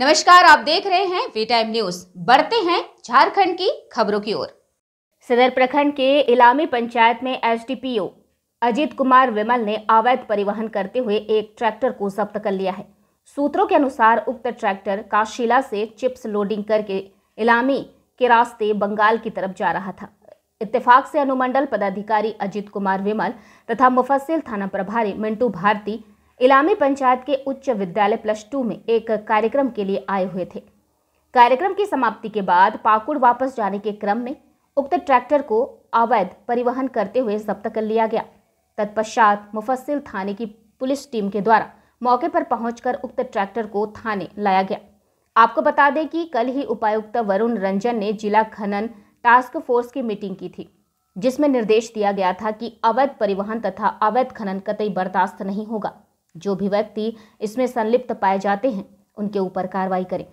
नमस्कार आप देख रहे हैं वी टाइम न्यूज बढ़ते हैं झारखंड की खबरों की ओर सदर प्रखंड के इलामी पंचायत में एसडीपीओ अजीत कुमार विमल ने अवैध परिवहन करते हुए एक ट्रैक्टर को जब्त कर लिया है सूत्रों के अनुसार उक्त ट्रैक्टर काशिला से चिप्स लोडिंग करके इलामी के रास्ते बंगाल की तरफ जा रहा था इत्तेफाक से अनुमंडल पदाधिकारी अजीत कुमार विमल तथा मुफस्सिल थाना प्रभारी मिंटू भारती इलामी पंचायत के उच्च विद्यालय प्लस टू में एक कार्यक्रम के लिए आए हुए थे कार्यक्रम की समाप्ति के बाद पाकुड़ वापस जाने के क्रम में उक्त ट्रैक्टर को अवैध परिवहन करते हुए जब्त कर लिया गया तत्पश्चात मुफस्सिल थाने की पुलिस टीम के द्वारा मौके पर पहुंचकर उक्त ट्रैक्टर को थाने लाया गया आपको बता दें कि कल ही उपायुक्त वरुण रंजन ने जिला खनन टास्क फोर्स की मीटिंग की थी जिसमें निर्देश दिया गया था कि अवैध परिवहन तथा अवैध खनन कतई बर्दाश्त नहीं होगा जो भी व्यक्ति इसमें संलिप्त पाए जाते हैं उनके ऊपर कार्रवाई करें